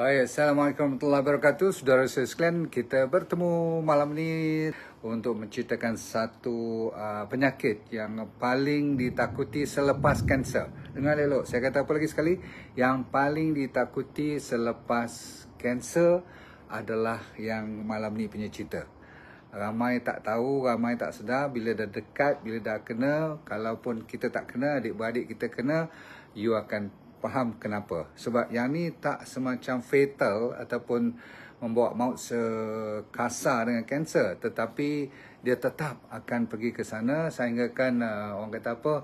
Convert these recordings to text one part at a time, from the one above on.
Baik, Assalamualaikum warahmatullahi wabarakatuh. Saudara saya sekalian, kita bertemu malam ini untuk menceritakan satu uh, penyakit yang paling ditakuti selepas kanser. Dengar elok, saya kata apa lagi sekali? Yang paling ditakuti selepas kanser adalah yang malam ni punya cerita. Ramai tak tahu, ramai tak sedar bila dah dekat, bila dah kena, kalaupun kita tak kena, adik-beradik kita kena, you akan faham kenapa sebab yang ni tak semacam fatal ataupun membawa maut sekasar dengan kanser tetapi dia tetap akan pergi ke sana sehingga kan uh, orang kata apa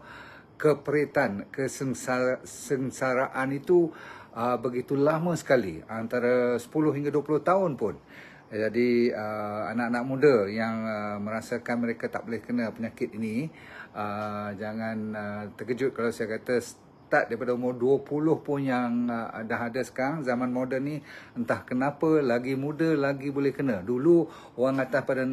keperitan kesengsaraan itu uh, begitu lama sekali antara 10 hingga 20 tahun pun jadi uh, anak-anak muda yang uh, merasakan mereka tak boleh kena penyakit ini uh, jangan uh, terkejut kalau saya kata start daripada umur 20 pun yang uh, dah ada sekarang zaman moden ni entah kenapa lagi muda lagi boleh kena dulu orang atas pada 60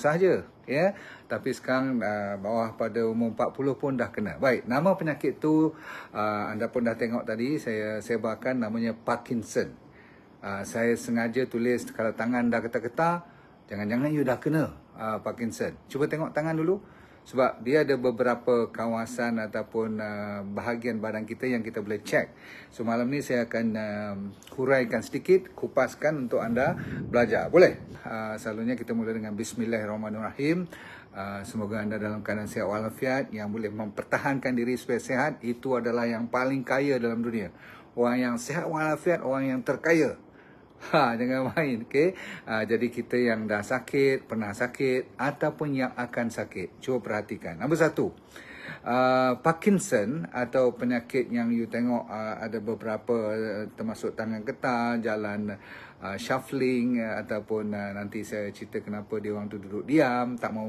saja ya yeah? tapi sekarang uh, bawah pada umur 40 pun dah kena baik nama penyakit tu uh, anda pun dah tengok tadi saya sebarkan namanya parkinson uh, saya sengaja tulis kalau tangan dah ketar-ketar jangan-jangan you dah kena uh, parkinson cuba tengok tangan dulu sebab dia ada beberapa kawasan ataupun uh, bahagian badan kita yang kita boleh cek. So malam ni saya akan uh, huraikan sedikit, kupaskan untuk anda belajar. Boleh? Uh, selalunya kita mula dengan Bismillahirrahmanirrahim. Uh, semoga anda dalam keadaan sihat walafiat yang boleh mempertahankan diri supaya sihat. Itu adalah yang paling kaya dalam dunia. Orang yang sihat walafiat, orang yang terkaya. Ha, jangan main, okey? Ha, jadi kita yang dah sakit, pernah sakit ataupun yang akan sakit. Cuba perhatikan. Nombor satu, Uh, Parkinson atau penyakit yang you tengok uh, ada beberapa uh, termasuk tangan getah, jalan uh, uh, shuffling uh, ataupun uh, nanti saya cerita kenapa dia orang tu duduk diam tak mau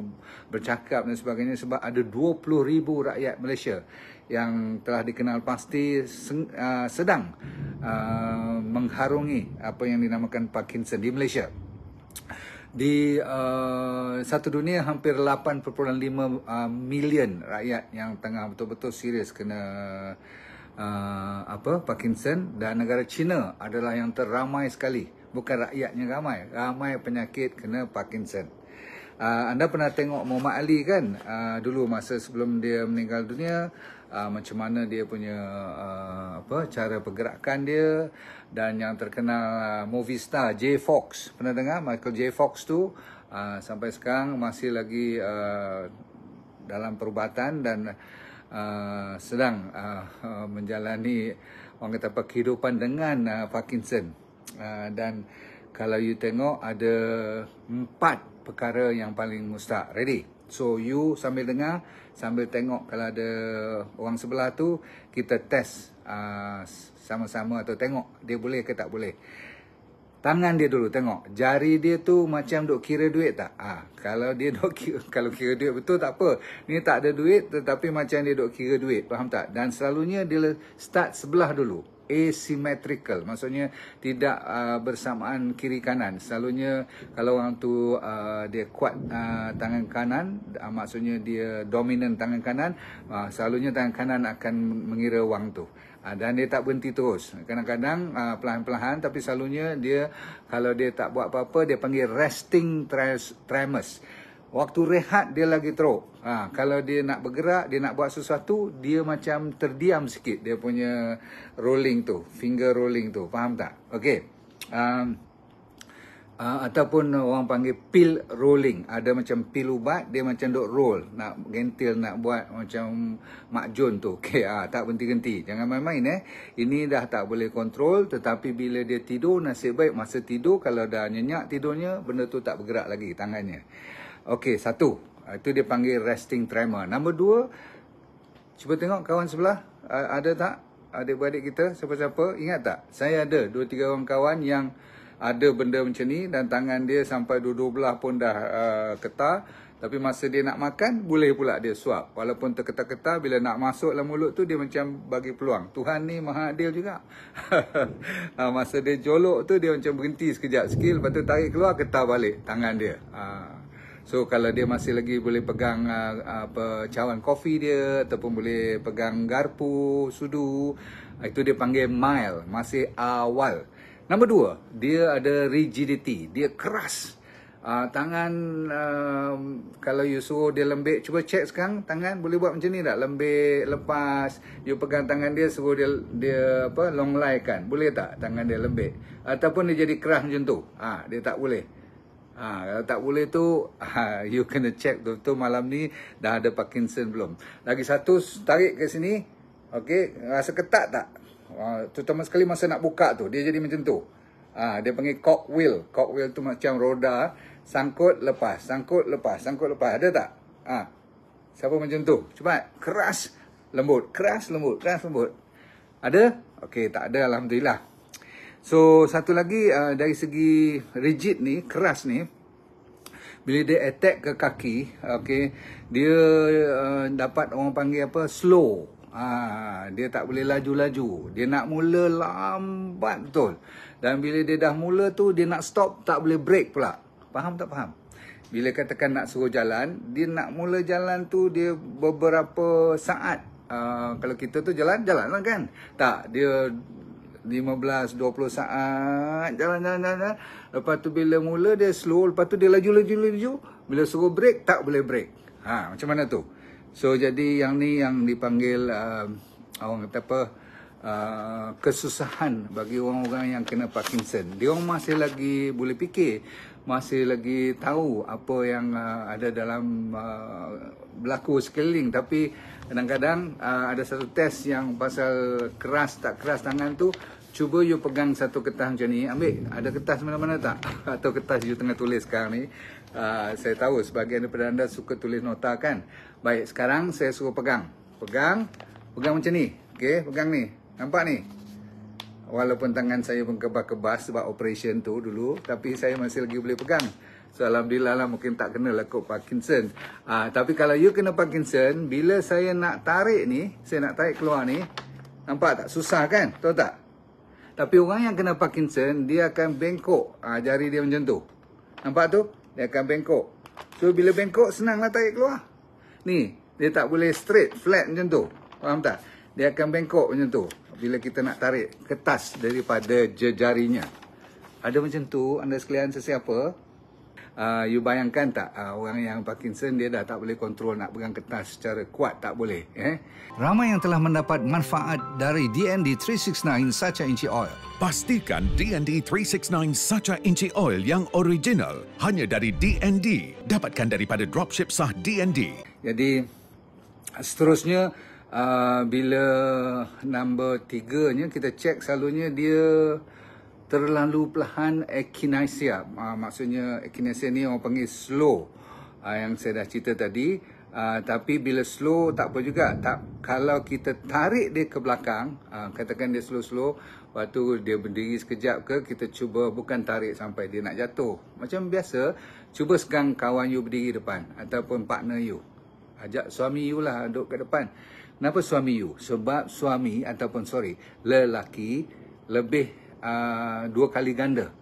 bercakap dan sebagainya sebab ada 20000 rakyat Malaysia yang telah dikenal pasti seng, uh, sedang uh, mengharungi apa yang dinamakan Parkinson di Malaysia di uh, satu dunia hampir 8.5 uh, million rakyat yang tengah betul-betul serius kena uh, apa Parkinson dan negara China adalah yang terramai sekali bukan rakyatnya ramai ramai penyakit kena Parkinson uh, anda pernah tengok Muhammad Ali kan uh, dulu masa sebelum dia meninggal dunia uh, macam mana dia punya uh, apa cara pergerakan dia dan yang terkenal uh, movie star J Fox pernah dengar Michael J Fox tu uh, sampai sekarang masih lagi uh, dalam perubatan dan uh, Uh, sedang uh, uh, menjalani orang kata apa kehidupan dengan uh, Parkinson uh, dan kalau you tengok ada empat perkara yang paling mustahak ready so you sambil dengar sambil tengok kalau ada orang sebelah tu kita test uh, sama-sama atau tengok dia boleh ke tak boleh Tangan dia dulu tengok. Jari dia tu macam duk kira duit tak? Ah, ha, kalau dia duk kira, kalau kira duit betul tak apa. Ni tak ada duit tetapi macam dia duk kira duit. Faham tak? Dan selalunya dia start sebelah dulu. Asymmetrical. Maksudnya tidak uh, bersamaan kiri kanan. Selalunya kalau orang tu uh, dia kuat uh, tangan kanan. Uh, maksudnya dia dominan tangan kanan. Uh, selalunya tangan kanan akan mengira wang tu. Ha, dan dia tak berhenti terus. Kadang-kadang uh, ha, pelan-pelan tapi selalunya dia kalau dia tak buat apa-apa dia panggil resting tremors. Waktu rehat dia lagi teruk. Ha, kalau dia nak bergerak, dia nak buat sesuatu, dia macam terdiam sikit dia punya rolling tu, finger rolling tu. Faham tak? Okey. Um, Ah, ataupun uh, orang panggil pill rolling. Ada macam pill ubat, dia macam dok roll. Nak gentil, nak buat macam makjun tu. Okay, ha, tak berhenti-henti. Jangan main-main eh. Ini dah tak boleh kontrol. Tetapi bila dia tidur, nasib baik masa tidur. Kalau dah nyenyak tidurnya, benda tu tak bergerak lagi tangannya. Okay, satu. Ah, itu dia panggil resting tremor. Nombor dua. Cuba tengok kawan sebelah. Ada tak? Adik-beradik kita, siapa-siapa. Ingat tak? Saya ada dua, tiga orang kawan yang ada benda macam ni dan tangan dia sampai dua-dua belah pun dah uh, ketar. Tapi masa dia nak makan, boleh pula dia suap. Walaupun terketar-ketar, bila nak masuk dalam mulut tu, dia macam bagi peluang. Tuhan ni maha adil juga. ha, masa dia jolok tu, dia macam berhenti sekejap sikit. Lepas tu tarik keluar, ketar balik tangan dia. Ha. So kalau dia masih lagi boleh pegang uh, apa, cawan kopi dia ataupun boleh pegang garpu, sudu, itu dia panggil mile, masih awal. Nombor dua, dia ada rigidity. Dia keras. Uh, tangan, um, kalau you suruh dia lembek, cuba check sekarang. Tangan boleh buat macam ni tak? Lembek, lepas. You pegang tangan dia, suruh dia, dia apa, long lie kan. Boleh tak tangan dia lembek? Ataupun dia jadi keras macam tu. Ha, dia tak boleh. Ha, kalau tak boleh tu, ha, you kena check tu, tu malam ni dah ada Parkinson belum. Lagi satu, tarik ke sini. Okay, rasa ketat tak? Ha, terutama sekali masa nak buka tu dia jadi macam tu ha, dia panggil Cock wheel tu macam roda sangkut lepas sangkut lepas sangkut lepas ada tak ha. siapa macam tu cepat keras lembut keras lembut keras lembut ada okey tak ada alhamdulillah so satu lagi uh, dari segi rigid ni keras ni bila dia attack ke kaki okey dia uh, dapat orang panggil apa slow ha, Dia tak boleh laju-laju Dia nak mula lambat betul Dan bila dia dah mula tu Dia nak stop tak boleh break pula Faham tak faham? Bila katakan nak suruh jalan Dia nak mula jalan tu Dia beberapa saat uh, Kalau kita tu jalan, jalan lah kan? Tak, dia 15-20 saat Jalan-jalan-jalan Lepas tu bila mula dia slow Lepas tu dia laju-laju-laju Bila suruh break, tak boleh break Ha, macam mana tu? So jadi yang ni yang dipanggil uh, orang kata apa uh, kesusahan bagi orang-orang yang kena Parkinson. Dia orang masih lagi boleh fikir, masih lagi tahu apa yang uh, ada dalam uh, berlaku sekeliling tapi kadang-kadang uh, ada satu test yang pasal keras tak keras tangan tu Cuba you pegang satu kertas macam ni. Ambil. Ada kertas mana-mana tak? Atau kertas you tengah tulis sekarang ni. Uh, saya tahu sebagian daripada anda suka tulis nota kan? Baik. Sekarang saya suruh pegang. Pegang. Pegang macam ni. Okey. Pegang ni. Nampak ni? Walaupun tangan saya pun kebas-kebas sebab operation tu dulu. Tapi saya masih lagi boleh pegang. So, Alhamdulillah lah mungkin tak kena lah kot Parkinson. Uh, tapi kalau you kena Parkinson, bila saya nak tarik ni, saya nak tarik keluar ni, nampak tak? Susah kan? Tahu tak? Tapi orang yang kena Parkinson, dia akan bengkok ha, jari dia macam tu. Nampak tu? Dia akan bengkok. So, bila bengkok, senanglah tarik keluar. Ni, dia tak boleh straight, flat macam tu. Faham tak? Dia akan bengkok macam tu. Bila kita nak tarik kertas daripada jejarinya. Ada macam tu, anda sekalian sesiapa. Uh, you bayangkan tak uh, orang yang Parkinson dia dah tak boleh kontrol nak pegang kertas secara kuat tak boleh eh? Ramai yang telah mendapat manfaat dari DND 369 Sacha Inci Oil Pastikan DND 369 Sacha Inci Oil yang original hanya dari DND Dapatkan daripada dropship sah DND Jadi seterusnya uh, bila number 3 nya kita cek selalunya dia terlalu perlahan echinacea. Uh, ah, maksudnya echinacea ni orang panggil slow. Uh, yang saya dah cerita tadi. Uh, tapi bila slow tak apa juga. Tak kalau kita tarik dia ke belakang, uh, katakan dia slow-slow, waktu dia berdiri sekejap ke kita cuba bukan tarik sampai dia nak jatuh. Macam biasa, cuba sekarang kawan you berdiri depan ataupun partner you. Ajak suami you lah duduk ke depan. Kenapa suami you? Sebab suami ataupun sorry, lelaki lebih uh, dua kali ganda.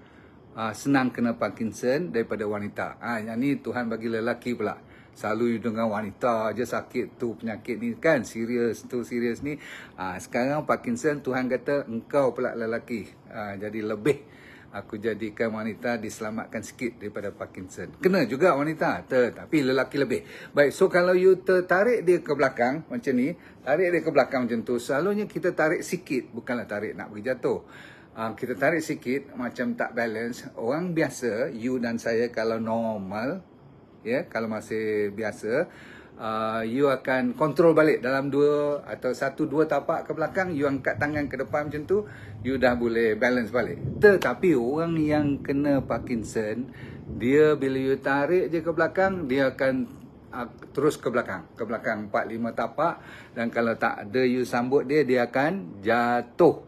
Uh, senang kena Parkinson daripada wanita. Ha, yang ni Tuhan bagi lelaki pula. Selalu you dengan wanita je sakit tu penyakit ni kan. Serius tu serius ni. Ha, sekarang Parkinson Tuhan kata engkau pula lelaki. Ha, jadi lebih aku jadikan wanita diselamatkan sikit daripada Parkinson. Kena juga wanita tetapi lelaki lebih. Baik so kalau you tertarik dia ke belakang macam ni. Tarik dia ke belakang macam tu. Selalunya kita tarik sikit bukanlah tarik nak pergi jatuh uh, kita tarik sikit macam tak balance orang biasa you dan saya kalau normal ya yeah, kalau masih biasa Uh, you akan control balik dalam dua atau satu dua tapak ke belakang you angkat tangan ke depan macam tu you dah boleh balance balik tetapi orang yang kena Parkinson dia bila you tarik je ke belakang dia akan uh, terus ke belakang ke belakang 4-5 tapak dan kalau tak ada you sambut dia dia akan jatuh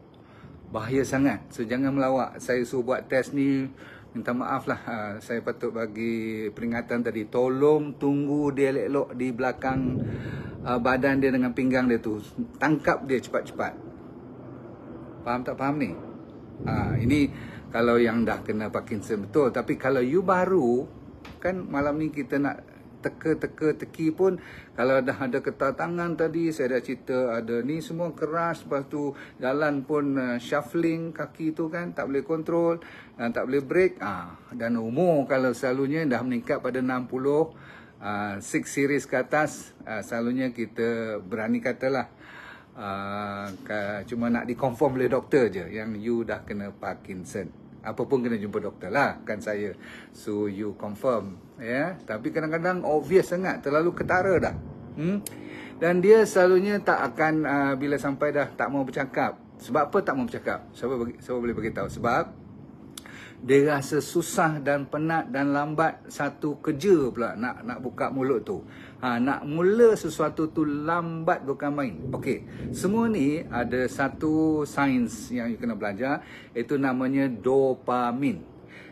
bahaya sangat. So jangan melawak. Saya suruh buat test ni minta maaf lah. Ha, saya patut bagi peringatan tadi. Tolong tunggu dia elok di belakang uh, badan dia dengan pinggang dia tu. Tangkap dia cepat-cepat. Faham tak faham ni? Ha, ini kalau yang dah kena Parkinson betul. Tapi kalau you baru, kan malam ni kita nak teka-teka teki pun kalau dah ada ketar tangan tadi saya dah cerita ada ni semua keras lepas tu jalan pun uh, shuffling kaki tu kan tak boleh kontrol dan eh, tak boleh break ah dan umur kalau selalunya dah meningkat pada 60 uh, ah, six series ke atas uh, selalunya kita berani katalah uh, cuma nak dikonfirm oleh doktor je yang you dah kena Parkinson apa pun kena jumpa doktor lah kan saya so you confirm ya yeah? tapi kadang-kadang obvious sangat terlalu ketara dah hmm? dan dia selalunya tak akan uh, bila sampai dah tak mau bercakap sebab apa tak mau bercakap siapa, siapa boleh beritahu sebab dia rasa susah dan penat dan lambat satu kerja pula nak nak buka mulut tu. Ha, nak mula sesuatu tu lambat bukan main. Okey. Semua ni ada satu sains yang you kena belajar. Itu namanya dopamin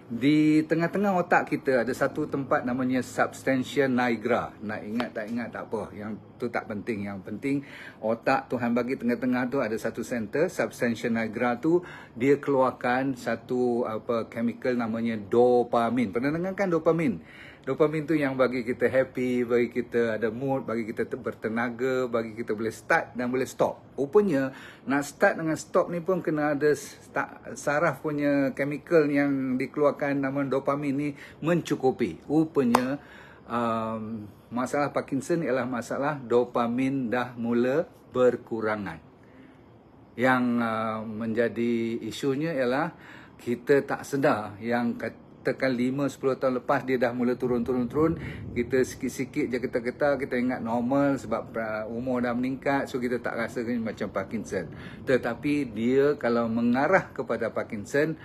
di tengah-tengah otak kita ada satu tempat namanya substantia nigra. Nak ingat tak ingat tak apa. Yang tu tak penting. Yang penting otak Tuhan bagi tengah-tengah tu ada satu center. Substantia nigra tu dia keluarkan satu apa chemical namanya dopamin. Pernah dengar kan dopamin? Dopamin tu yang bagi kita happy, bagi kita ada mood, bagi kita bertenaga, bagi kita boleh start dan boleh stop. Rupanya nak start dengan stop ni pun kena ada saraf punya chemical yang dikeluarkan nama dopamin ni mencukupi. Rupanya um, masalah Parkinson ialah masalah dopamin dah mula berkurangan. Yang uh, menjadi isunya ialah kita tak sedar yang kata katakan 5 10 tahun lepas dia dah mula turun turun turun kita sikit-sikit je kita kata kita ingat normal sebab uh, umur dah meningkat so kita tak rasa macam Parkinson tetapi dia kalau mengarah kepada Parkinson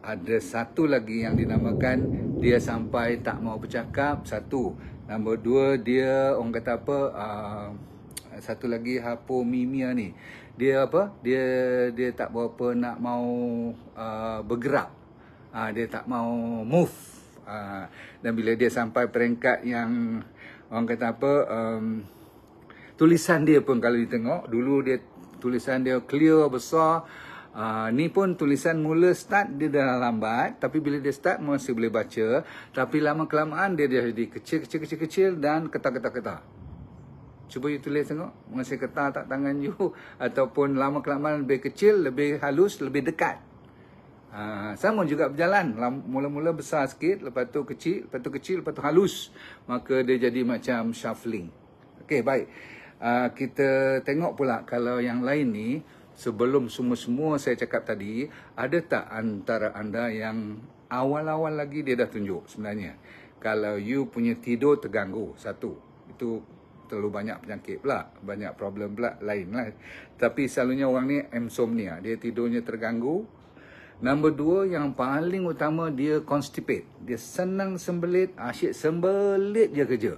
ada satu lagi yang dinamakan dia sampai tak mau bercakap satu nombor dua dia orang kata apa uh, satu lagi hapomimia ni dia apa dia dia tak berapa nak mau uh, bergerak uh, dia tak mau move uh, dan bila dia sampai peringkat yang orang kata apa um, tulisan dia pun kalau ditengok dulu dia tulisan dia clear besar Uh, ni pun tulisan mula start dia dah lambat tapi bila dia start masih boleh baca tapi lama kelamaan dia dah jadi kecil kecil kecil kecil dan ketar ketar ketar cuba you tulis tengok masih ketar tak tangan you ataupun lama kelamaan lebih kecil lebih halus lebih dekat Ha, sama juga berjalan. Mula-mula besar sikit, lepas tu kecil, lepas tu kecil, lepas tu halus. Maka dia jadi macam shuffling. Okey, baik. Ha, kita tengok pula kalau yang lain ni, sebelum semua-semua saya cakap tadi, ada tak antara anda yang awal-awal lagi dia dah tunjuk sebenarnya? Kalau you punya tidur terganggu, satu. Itu terlalu banyak penyakit pula, banyak problem pula lain lah. Tapi selalunya orang ni insomnia, dia tidurnya terganggu, Nombor dua yang paling utama dia constipate. Dia senang sembelit, asyik sembelit dia kerja.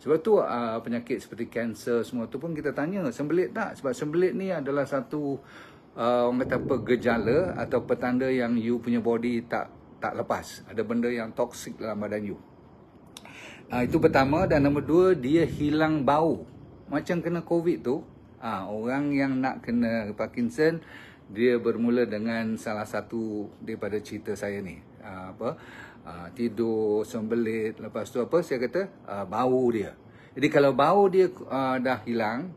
Sebab tu uh, penyakit seperti kanser semua tu pun kita tanya sembelit tak? Sebab sembelit ni adalah satu uh, orang kata apa gejala atau petanda yang you punya body tak tak lepas. Ada benda yang toksik dalam badan you. Uh, itu pertama dan nombor dua dia hilang bau. Macam kena covid tu. Uh, orang yang nak kena Parkinson, dia bermula dengan salah satu daripada cerita saya ni ah, apa ah, tidur sembelit lepas tu apa saya kata ah, bau dia jadi kalau bau dia dah hilang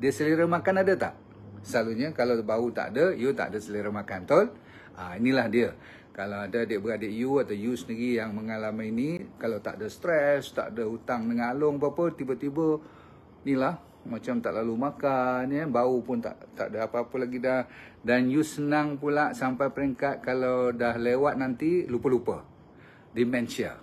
dia selera makan ada tak selalunya kalau bau tak ada you tak ada selera makan betul inilah dia kalau ada adik-beradik you atau you sendiri yang mengalami ini kalau tak ada stres tak ada hutang dengan along apa-apa tiba-tiba inilah macam tak lalu makan ya bau pun tak tak ada apa-apa lagi dah dan you senang pula sampai peringkat kalau dah lewat nanti lupa-lupa dementia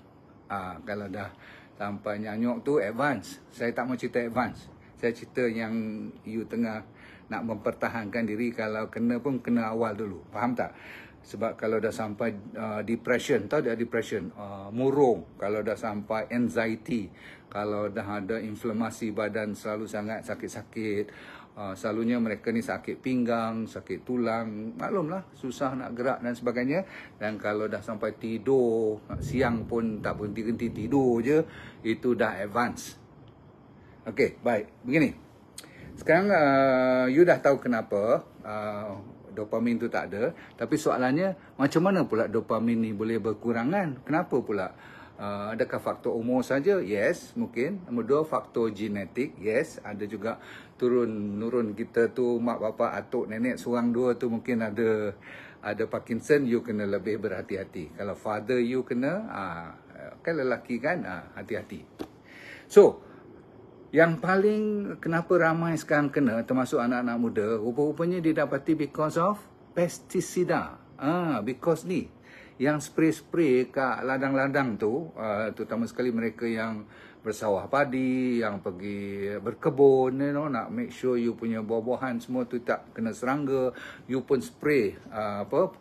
ha, kalau dah sampai nyanyuk tu advance saya tak mau cerita advance saya cerita yang you tengah nak mempertahankan diri kalau kena pun kena awal dulu faham tak sebab kalau dah sampai uh, depression tahu dia depression uh, murung kalau dah sampai anxiety kalau dah ada inflamasi badan selalu sangat sakit-sakit Ah, selalunya mereka ni sakit pinggang, sakit tulang, maklumlah susah nak gerak dan sebagainya. Dan kalau dah sampai tidur, siang pun tak berhenti-henti tidur je, itu dah advance. Okey, baik. Begini. Sekarang uh, you dah tahu kenapa uh, dopamin tu tak ada, tapi soalannya macam mana pula dopamin ni boleh berkurangan? Kenapa pula? Uh, adakah faktor umur saja? Yes, mungkin. Nombor dua, faktor genetik. Yes, ada juga turun nurun kita tu mak bapa atuk nenek seorang dua tu mungkin ada ada Parkinson, you kena lebih berhati-hati. Kalau father you kena, uh, kan lelaki kan, uh, hati-hati. So, yang paling kenapa ramai sekarang kena termasuk anak-anak muda, rupa-rupanya didapati because of pestisida. Ah, uh, because ni, yang spray-spray kat ladang-ladang tu, uh, terutama sekali mereka yang bersawah padi, yang pergi berkebun, you know, nak make sure you punya buah-buahan semua tu tak kena serangga, you pun spray uh, apa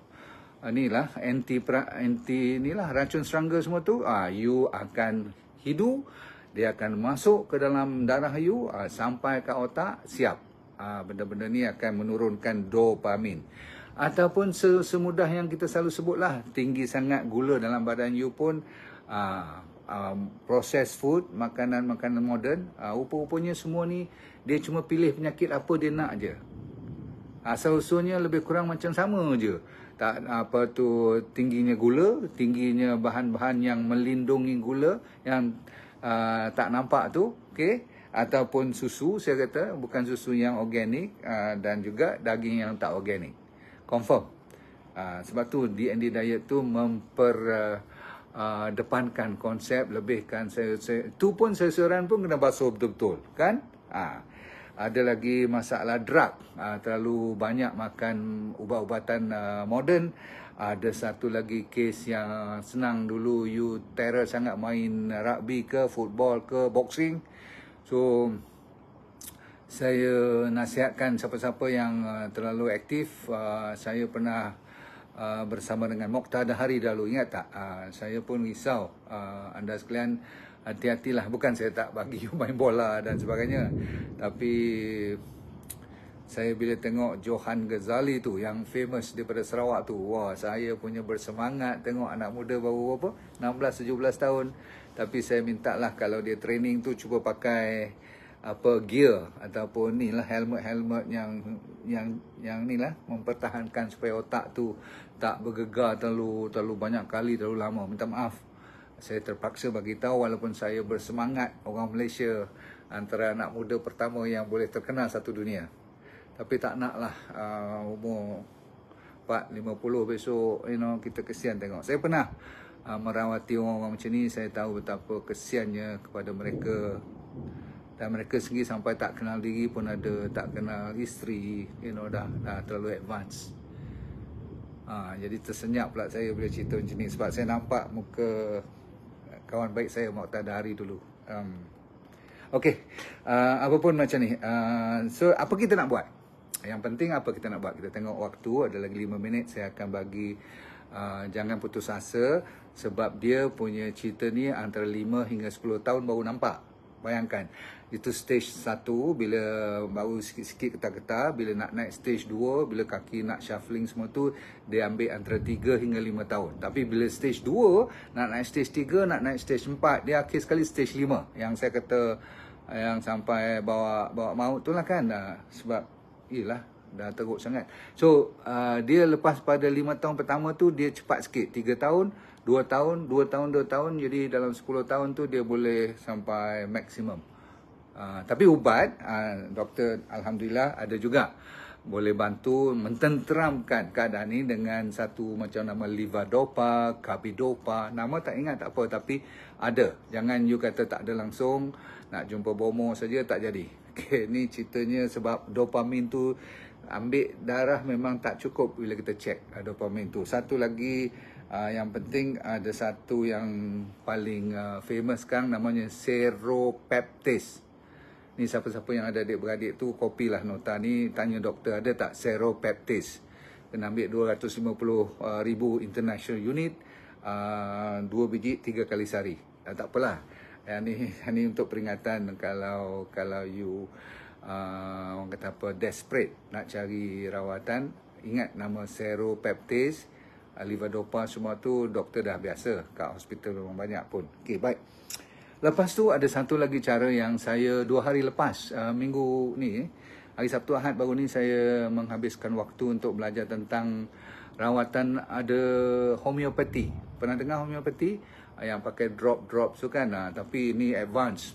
inilah uh, anti anti inilah racun serangga semua tu ah uh, you akan hidu dia akan masuk ke dalam darah you uh, sampai ke otak siap ah uh, benda-benda ni akan menurunkan dopamin ataupun semudah yang kita selalu sebutlah tinggi sangat gula dalam badan you pun uh, uh, processed food makanan-makanan moden uh, ah, rupa-rupanya semua ni dia cuma pilih penyakit apa dia nak je asal-usulnya lebih kurang macam sama je tak apa tu tingginya gula tingginya bahan-bahan yang melindungi gula yang uh, tak nampak tu okay ataupun susu saya kata bukan susu yang organik uh, dan juga daging yang tak organik confirm. Uh, sebab tu DND diet tu memper uh, uh, depankan konsep lebihkan saya tu pun sesuran pun kena basuh betul-betul kan? Uh, ada lagi masalah drug, uh, terlalu banyak makan ubat-ubatan uh, moden. Uh, ada satu lagi kes yang senang dulu you terror sangat main rugby ke, football ke, boxing. So saya nasihatkan siapa-siapa yang uh, terlalu aktif uh, saya pernah uh, bersama dengan Mokhtar Dahari dahulu ingat tak uh, saya pun risau uh, anda sekalian hati-hatilah bukan saya tak bagi you main bola dan sebagainya tapi saya bila tengok Johan Ghazali tu yang famous daripada Sarawak tu wah saya punya bersemangat tengok anak muda baru apa 16 17 tahun tapi saya mintalah kalau dia training tu cuba pakai apa gear ataupun ni lah helmet-helmet yang yang yang ni lah mempertahankan supaya otak tu tak bergegar terlalu terlalu banyak kali terlalu lama. Minta maaf. Saya terpaksa bagi tahu walaupun saya bersemangat orang Malaysia antara anak muda pertama yang boleh terkenal satu dunia. Tapi tak nak naklah uh, umur 50 besok you know kita kesian tengok saya pernah uh, merawati orang-orang macam ni saya tahu betapa kesiannya kepada mereka dan mereka sendiri sampai tak kenal diri pun ada tak kenal isteri you know dah, dah terlalu advance ha, jadi tersenyap pula saya bila cerita macam ni sebab saya nampak muka kawan baik saya Muqtada Hari dulu um, ok uh, apa pun macam ni uh, so apa kita nak buat yang penting apa kita nak buat kita tengok waktu ada lagi 5 minit saya akan bagi Uh, jangan putus asa sebab dia punya cerita ni antara 5 hingga 10 tahun baru nampak. Bayangkan itu stage satu bila baru sikit-sikit ketar-ketar bila nak naik stage dua bila kaki nak shuffling semua tu dia ambil antara tiga hingga lima tahun tapi bila stage dua nak naik stage tiga nak naik stage empat dia akhir sekali stage lima yang saya kata yang sampai bawa bawa maut tu lah kan sebab iyalah dah teruk sangat so uh, dia lepas pada lima tahun pertama tu dia cepat sikit tiga tahun dua tahun dua tahun dua tahun jadi dalam sepuluh tahun tu dia boleh sampai maksimum Ah, tapi ubat, uh, doktor Alhamdulillah ada juga boleh bantu mententeramkan keadaan ini dengan satu macam nama levodopa, carbidopa, nama tak ingat tak apa tapi ada. Jangan you kata tak ada langsung, nak jumpa bomo saja tak jadi. Okay, ni ceritanya sebab dopamin tu ambil darah memang tak cukup bila kita cek uh, ah, dopamin tu. Satu lagi uh, yang penting uh, ada satu yang paling uh, famous sekarang namanya seropeptase ni siapa-siapa yang ada adik-beradik tu lah nota ni tanya doktor ada tak seropeptis kena ambil 250 ribu international unit uh, dua biji tiga kali sehari ah, tak apalah yang ni yang ni untuk peringatan kalau kalau you uh, orang kata apa desperate nak cari rawatan ingat nama seropeptis uh, levodopa semua tu doktor dah biasa kat hospital memang banyak pun Okay baik Lepas tu ada satu lagi cara yang saya dua hari lepas uh, minggu ni hari Sabtu Ahad baru ni saya menghabiskan waktu untuk belajar tentang rawatan ada homeopati. Pernah dengar homeopati uh, ah, yang pakai drop drop tu kan uh, tapi ini advance.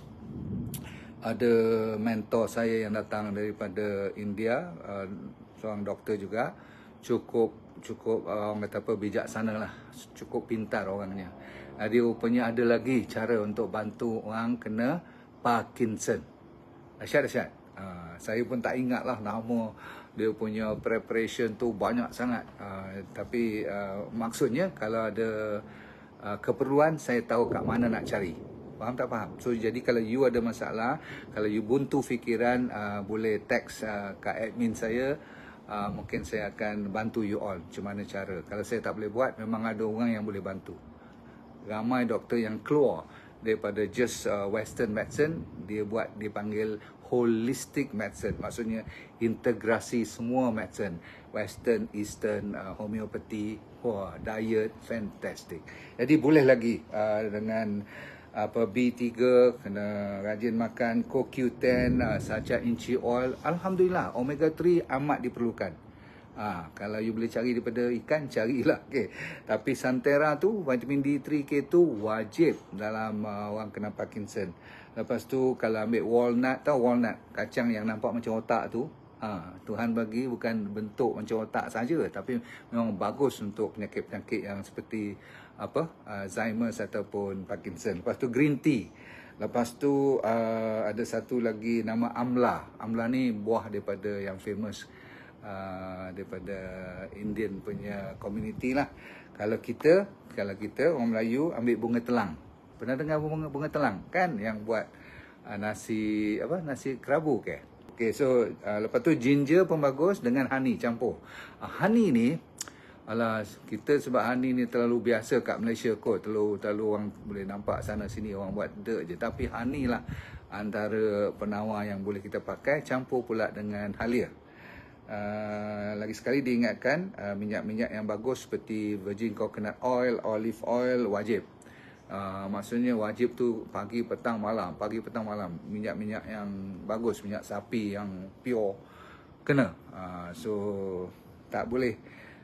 Ada mentor saya yang datang daripada India uh, seorang doktor juga cukup cukup uh, orang kata apa bijaksana lah cukup pintar orangnya. Jadi rupanya ada lagi cara untuk bantu orang kena Parkinson. Asyad, Asyad. Ha, saya pun tak ingat lah nama dia punya preparation tu banyak sangat. Ha, tapi ha, maksudnya kalau ada keperluan, saya tahu kat mana nak cari. Faham tak faham? So, jadi kalau you ada masalah, kalau you buntu fikiran, boleh teks uh, kat admin saya. Uh, mungkin saya akan bantu you all macam mana cara. Kalau saya tak boleh buat, memang ada orang yang boleh bantu ramai doktor yang keluar daripada just uh, western medicine dia buat dia panggil holistic medicine maksudnya integrasi semua medicine western eastern uh, homeopathy wah diet fantastic jadi boleh lagi uh, dengan apa B3 kena rajin makan coq10 uh, saca inci oil alhamdulillah omega 3 amat diperlukan Ha, kalau you boleh cari daripada ikan, carilah. Okay. Tapi Santera tu, vitamin D3K tu wajib dalam uh, orang kena Parkinson. Lepas tu, kalau ambil walnut tau, walnut. Kacang yang nampak macam otak tu. Ha, Tuhan bagi bukan bentuk macam otak saja, Tapi memang bagus untuk penyakit-penyakit yang seperti apa uh, Alzheimer's ataupun Parkinson. Lepas tu, green tea. Lepas tu, uh, ada satu lagi nama amla. Amla ni buah daripada yang famous. Uh, daripada Indian punya community lah. Kalau kita, kalau kita orang Melayu ambil bunga telang. Pernah dengar bunga, bunga telang kan yang buat uh, nasi apa nasi kerabu ke? Okay, so uh, lepas tu ginger pun bagus dengan honey campur. Uh, honey ni, ala kita sebab honey ni terlalu biasa kat Malaysia kot. Terlalu, terlalu orang boleh nampak sana sini orang buat dek je. Tapi honey lah antara penawar yang boleh kita pakai campur pula dengan halia. Ah, lagi sekali diingatkan ah, minyak-minyak uh, yang bagus seperti virgin coconut oil, olive oil wajib. Uh, maksudnya wajib tu pagi petang malam, pagi petang malam minyak-minyak yang bagus, minyak sapi yang pure kena. Uh, so tak boleh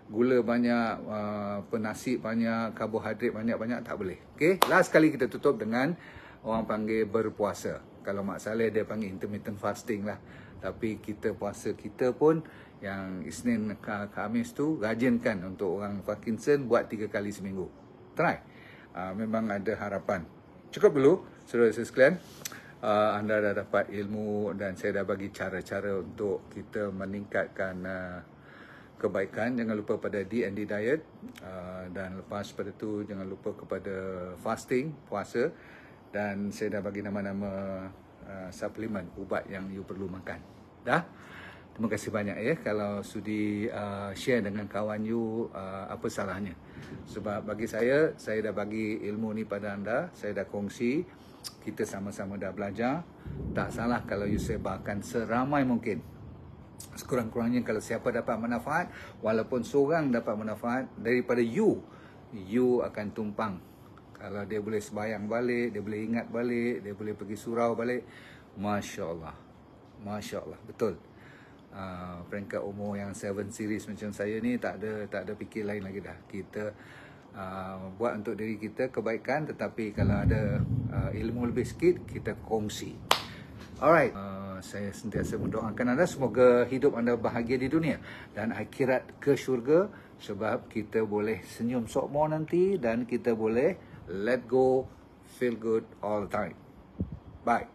gula banyak, uh, penasi banyak, karbohidrat banyak-banyak tak boleh. Okay, last sekali kita tutup dengan orang panggil berpuasa kalau Mak Saleh dia panggil intermittent fasting lah. Tapi kita puasa kita pun yang Isnin ke Khamis tu rajinkan untuk orang Parkinson buat tiga kali seminggu. Try. Uh, memang ada harapan. Cukup dulu, saudara-saudara sekalian. Uh, anda dah dapat ilmu dan saya dah bagi cara-cara untuk kita meningkatkan uh, kebaikan. Jangan lupa pada D&D Diet. Uh, dan lepas pada tu jangan lupa kepada fasting, puasa dan saya dah bagi nama-nama uh, suplemen ubat yang you perlu makan. Dah. Terima kasih banyak ya kalau sudi uh, share dengan kawan you uh, apa salahnya. Sebab bagi saya saya dah bagi ilmu ni pada anda, saya dah kongsi, kita sama-sama dah belajar. Tak salah kalau you sebarkan seramai mungkin. Sekurang-kurangnya kalau siapa dapat manfaat, walaupun seorang dapat manfaat daripada you, you akan tumpang kalau dia boleh sebayang balik, dia boleh ingat balik, dia boleh pergi surau balik, masya-Allah. Masya-Allah, betul. Uh, peringkat umur yang 7 series macam saya ni tak ada tak ada fikir lain lagi dah. Kita uh, buat untuk diri kita kebaikan tetapi kalau ada uh, ilmu lebih sikit kita kongsi. Alright. Uh, saya sentiasa mendoakan anda semoga hidup anda bahagia di dunia dan akhirat ke syurga sebab kita boleh senyum sokmo nanti dan kita boleh let go, feel good all the time. Bye.